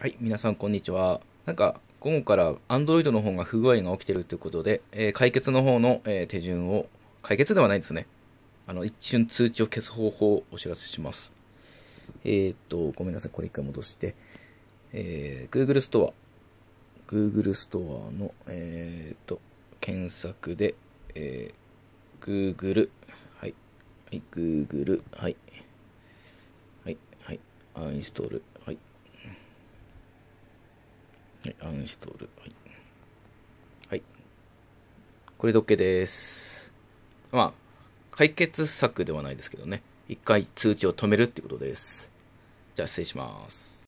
はい、皆さんこんにちは。なんか、午後から Android の方が不具合が起きてるということで、えー、解決の方の、えー、手順を、解決ではないですね。あの、一瞬通知を消す方法をお知らせします。えー、っと、ごめんなさい、これ一回戻して。えー、Google ストア。Google ストアの、えー、っと、検索で、えー、Google。はい。はい、Google。はい。はい、はい。アンインストール。はい。はい、アンインストール。はい。はい、これで OK です。まあ、解決策ではないですけどね。一回通知を止めるってことです。じゃあ失礼します。